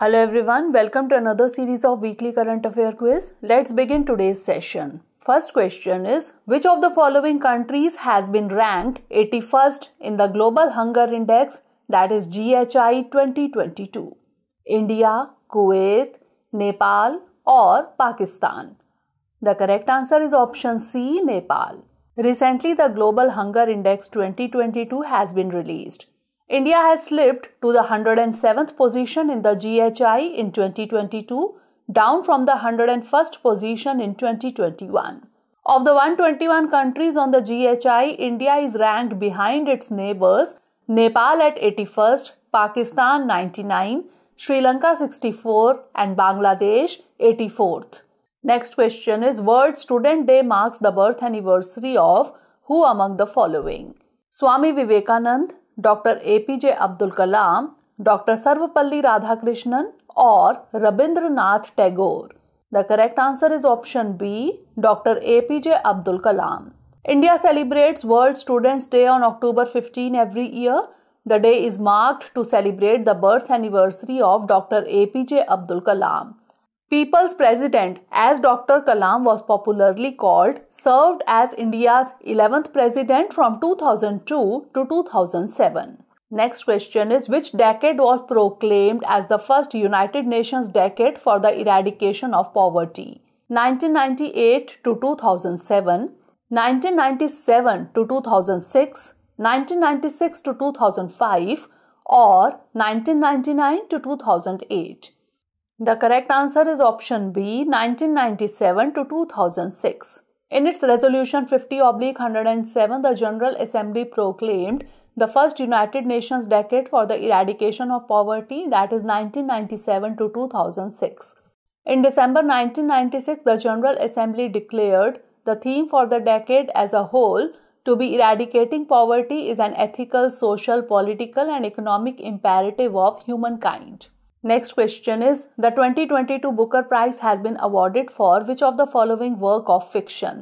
Hello everyone, welcome to another series of weekly current affair quiz. Let's begin today's session. First question is Which of the following countries has been ranked 81st in the Global Hunger Index, that is GHI 2022? India, Kuwait, Nepal, or Pakistan? The correct answer is option C Nepal. Recently, the Global Hunger Index 2022 has been released. India has slipped to the 107th position in the GHI in 2022, down from the 101st position in 2021. Of the 121 countries on the GHI, India is ranked behind its neighbors Nepal at 81st, Pakistan 99, Sri Lanka 64, and Bangladesh 84th. Next question is World Student Day marks the birth anniversary of who among the following? Swami Vivekanand, doctor APJ Abdul Kalam doctor Sarvepalli Radhakrishnan और Rabindra Nath Tagore the correct answer is option B doctor A APJ Abdul Kalam India celebrates world students day on October fifteen every year the day is marked to celebrate the birth anniversary of doctor APJ Abdul Kalam People's President, as Dr. Kalam was popularly called, served as India's 11th president from 2002 to 2007. Next question is which decade was proclaimed as the first United Nations decade for the eradication of poverty? 1998 to 2007, 1997 to 2006, 1996 to 2005 or 1999 to 2008. The correct answer is option B 1997 to 2006. In its resolution 50 oblique 107, the General Assembly proclaimed the first United Nations decade for the eradication of poverty, that is 1997 to 2006. In December 1996, the General Assembly declared the theme for the decade as a whole to be eradicating poverty is an ethical, social, political, and economic imperative of humankind. Next question is The 2022 Booker Prize has been awarded for which of the following work of fiction?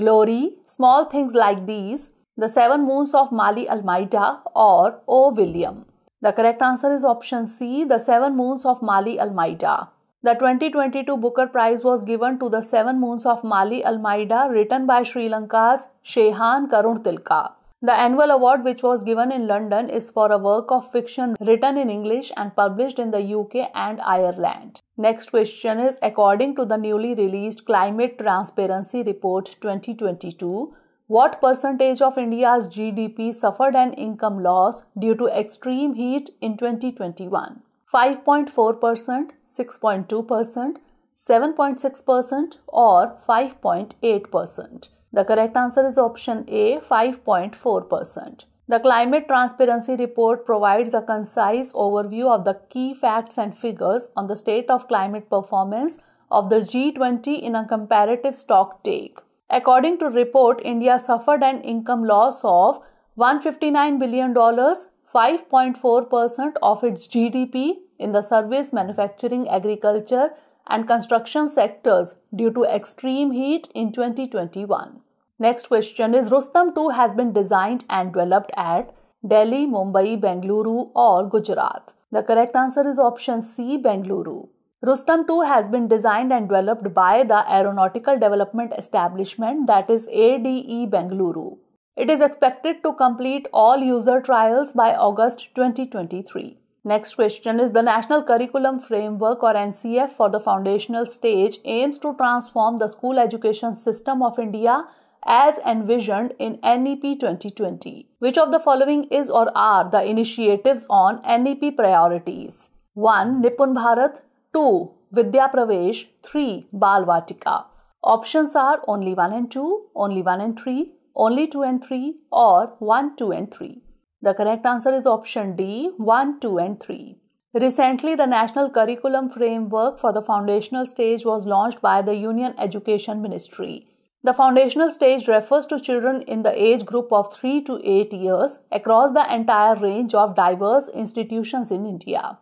Glory, Small Things Like These, The Seven Moons of Mali Almeida, or O. William. The correct answer is option C, The Seven Moons of Mali Almeida. The 2022 Booker Prize was given to The Seven Moons of Mali Almeida, written by Sri Lanka's Shehan Karuntilka. The annual award, which was given in London, is for a work of fiction written in English and published in the UK and Ireland. Next question is According to the newly released Climate Transparency Report 2022, what percentage of India's GDP suffered an income loss due to extreme heat in 2021? 5.4%, 6.2%, 7.6%, or 5.8%? The correct answer is option A 5.4%. The Climate Transparency Report provides a concise overview of the key facts and figures on the state of climate performance of the G20 in a comparative stock take. According to report, India suffered an income loss of $159 billion, 5.4% of its GDP in the service, manufacturing, agriculture, and construction sectors due to extreme heat in 2021. Next question is Rustam 2 has been designed and developed at Delhi, Mumbai, Bengaluru or Gujarat. The correct answer is option C Bengaluru. Rustam 2 has been designed and developed by the Aeronautical Development Establishment that is ADE Bengaluru. It is expected to complete all user trials by August 2023. Next question is the National Curriculum Framework or NCF for the foundational stage aims to transform the school education system of India as envisioned in NEP 2020. Which of the following is or are the initiatives on NEP priorities? 1. Nipun Bharat 2. Vidya Pravesh 3. Balvatika. Options are only 1 and 2, only 1 and 3, only 2 and 3 or 1, 2 and 3. The correct answer is option D 1, 2, and 3. Recently, the National Curriculum Framework for the Foundational Stage was launched by the Union Education Ministry. The foundational stage refers to children in the age group of 3 to 8 years across the entire range of diverse institutions in India.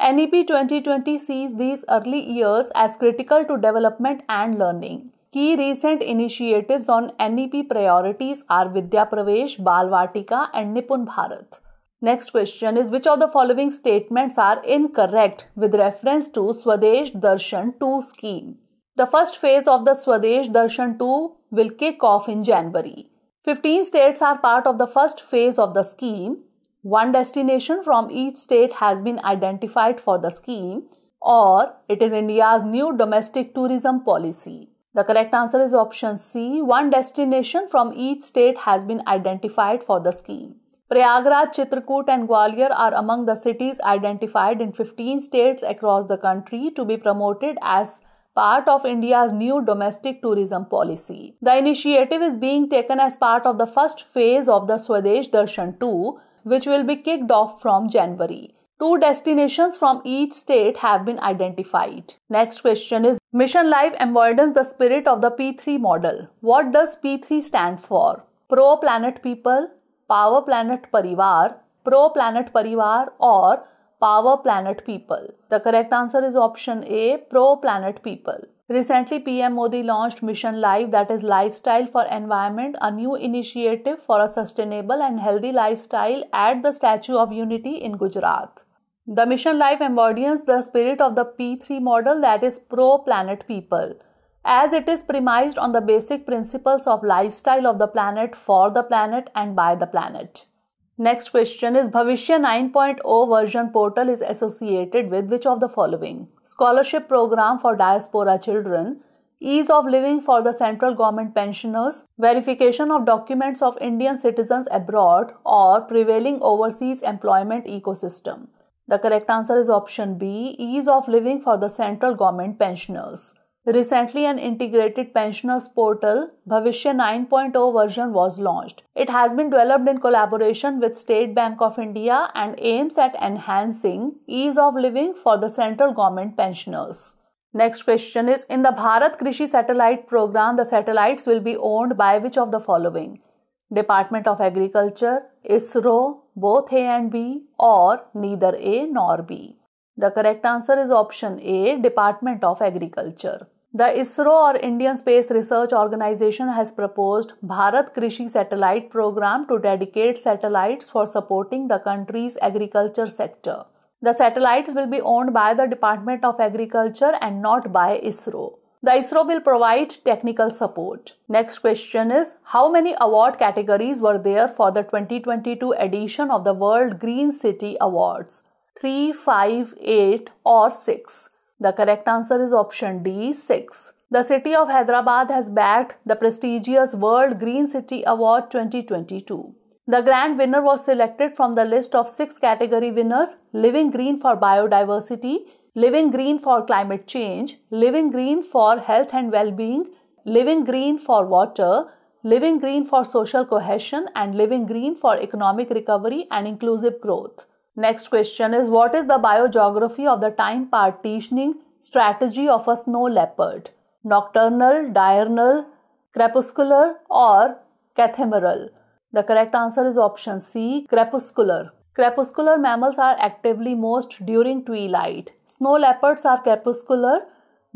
NEP 2020 sees these early years as critical to development and learning. Key recent initiatives on NEP priorities are Vidya Pravesh, Balvatika, and Nipun Bharat. Next question is which of the following statements are incorrect with reference to Swadesh Darshan 2 scheme? The first phase of the Swadesh Darshan 2 will kick off in January. 15 states are part of the first phase of the scheme. One destination from each state has been identified for the scheme, or it is India's new domestic tourism policy. The correct answer is option C. One destination from each state has been identified for the scheme. Prayagraj, Chitrakoot, and Gwalior are among the cities identified in 15 states across the country to be promoted as part of India's new domestic tourism policy. The initiative is being taken as part of the first phase of the Swadesh Darshan 2, which will be kicked off from January. Two destinations from each state have been identified. Next question is Mission Life embodies the spirit of the P3 model. What does P3 stand for? Pro Planet People, Power Planet Parivar, Pro Planet Parivar, or Power Planet People? The correct answer is option A Pro Planet People. Recently, PM Modi launched Mission Life, that is Lifestyle for Environment, a new initiative for a sustainable and healthy lifestyle at the Statue of Unity in Gujarat. The Mission Life embodies the spirit of the P3 model, that is pro planet people. As it is premised on the basic principles of lifestyle of the planet for the planet and by the planet. Next question is Bhavishya 9.0 version portal is associated with which of the following? Scholarship program for diaspora children, ease of living for the central government pensioners, verification of documents of Indian citizens abroad, or prevailing overseas employment ecosystem. The correct answer is option B ease of living for the central government pensioners. Recently, an integrated pensioners portal, Bhavishya 9.0 version was launched. It has been developed in collaboration with State Bank of India and aims at enhancing ease of living for the central government pensioners. Next question is In the Bharat Krishi satellite program, the satellites will be owned by which of the following? Department of Agriculture, ISRO, both A and B, or neither A nor B? The correct answer is option A, Department of Agriculture. The ISRO or Indian Space Research Organization has proposed Bharat Krishi Satellite Program to dedicate satellites for supporting the country's agriculture sector. The satellites will be owned by the Department of Agriculture and not by ISRO. The ISRO will provide technical support. Next question is How many award categories were there for the 2022 edition of the World Green City Awards? 3, 5, 8, or 6? The correct answer is option D 6. The city of Hyderabad has bagged the prestigious World Green City Award 2022. The grand winner was selected from the list of six category winners Living Green for Biodiversity, Living Green for Climate Change, Living Green for Health and Well-being, Living Green for Water, Living Green for Social Cohesion, and Living Green for Economic Recovery and Inclusive Growth. Next question is What is the biogeography of the time partitioning strategy of a snow leopard? Nocturnal, diurnal, crepuscular, or cathemeral? The correct answer is option C crepuscular. Crepuscular mammals are actively most during twilight. Snow leopards are crepuscular.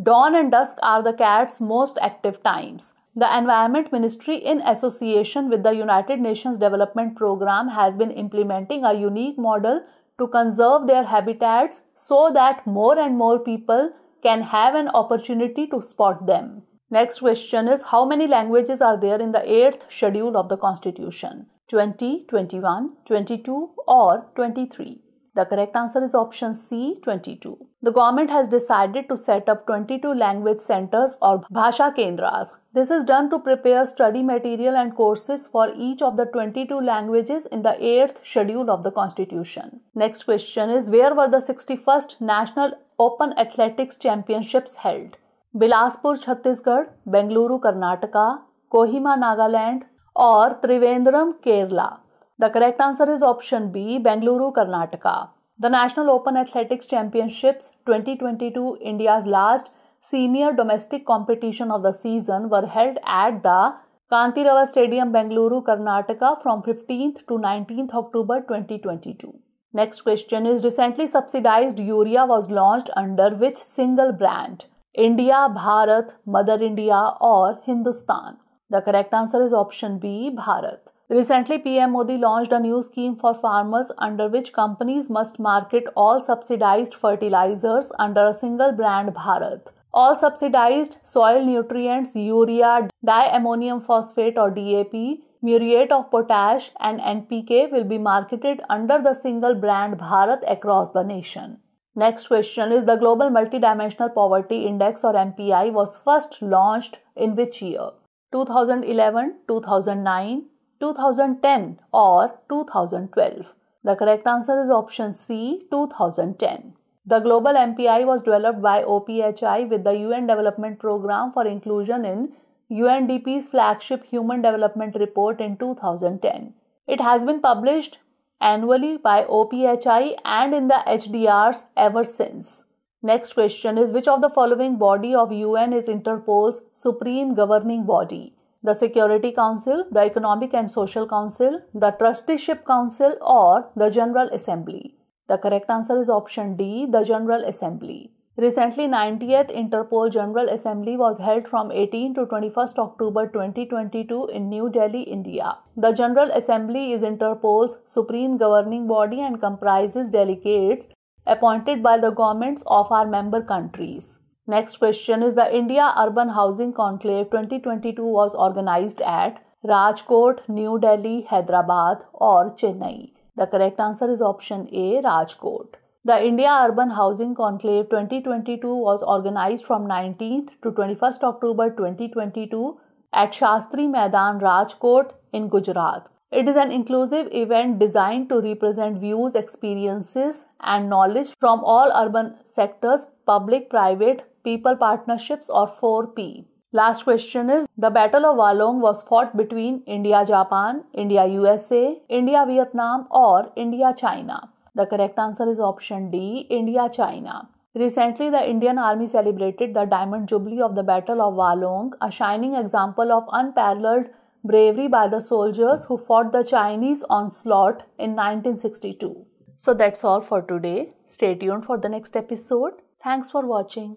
Dawn and dusk are the cat's most active times. The Environment Ministry, in association with the United Nations Development Programme, has been implementing a unique model to conserve their habitats so that more and more people can have an opportunity to spot them. Next question is How many languages are there in the 8th schedule of the Constitution? 20, 21, 22, or 23? The correct answer is option C 22. The government has decided to set up 22 language centers or Bhasha Kendras. This is done to prepare study material and courses for each of the 22 languages in the 8th schedule of the constitution. Next question is where were the 61st National Open Athletics Championships held? Bilaspur, Chhattisgarh, Bengaluru, Karnataka, Kohima, Nagaland, or Trivandrum, Kerala. The correct answer is option B, Bengaluru, Karnataka. The National Open Athletics Championships 2022, India's last senior domestic competition of the season, were held at the Kantirava Stadium, Bengaluru, Karnataka from 15th to 19th October 2022. Next question is recently subsidized urea was launched under which single brand? India, Bharat, Mother India, or Hindustan? The correct answer is option B, Bharat. Recently, PM Modi launched a new scheme for farmers under which companies must market all subsidized fertilizers under a single brand Bharat. All subsidized soil nutrients, urea, diammonium phosphate or DAP, muriate of potash, and NPK will be marketed under the single brand Bharat across the nation. Next question is the Global Multidimensional Poverty Index or MPI was first launched in which year? 2011, 2009, 2010 or 2012. The correct answer is option C 2010. The global MPI was developed by OPHI with the UN Development Programme for inclusion in UNDP's flagship Human Development Report in 2010. It has been published annually by OPHI and in the HDRs ever since. Next question is which of the following body of UN is Interpol's supreme governing body? the Security Council, the Economic and Social Council, the Trusteeship Council, or the General Assembly. The correct answer is option D, the General Assembly. Recently, 90th Interpol General Assembly was held from 18 to 21st October 2022 in New Delhi, India. The General Assembly is Interpol's supreme governing body and comprises delegates appointed by the governments of our member countries. Next question is the India Urban Housing Conclave 2022 was organized at Rajkot, New Delhi, Hyderabad or Chennai. The correct answer is option A Rajkot. The India Urban Housing Conclave 2022 was organized from 19th to 21st October 2022 at Shastri Maidan Rajkot in Gujarat. It is an inclusive event designed to represent views, experiences, and knowledge from all urban sectors public, private, people partnerships, or 4P. Last question is The Battle of Walong was fought between India Japan, India USA, India Vietnam, or India China. The correct answer is option D India China. Recently, the Indian Army celebrated the Diamond Jubilee of the Battle of Walong, a shining example of unparalleled bravery by the soldiers who fought the Chinese onslaught in 1962. So that's all for today. Stay tuned for the next episode. Thanks for watching.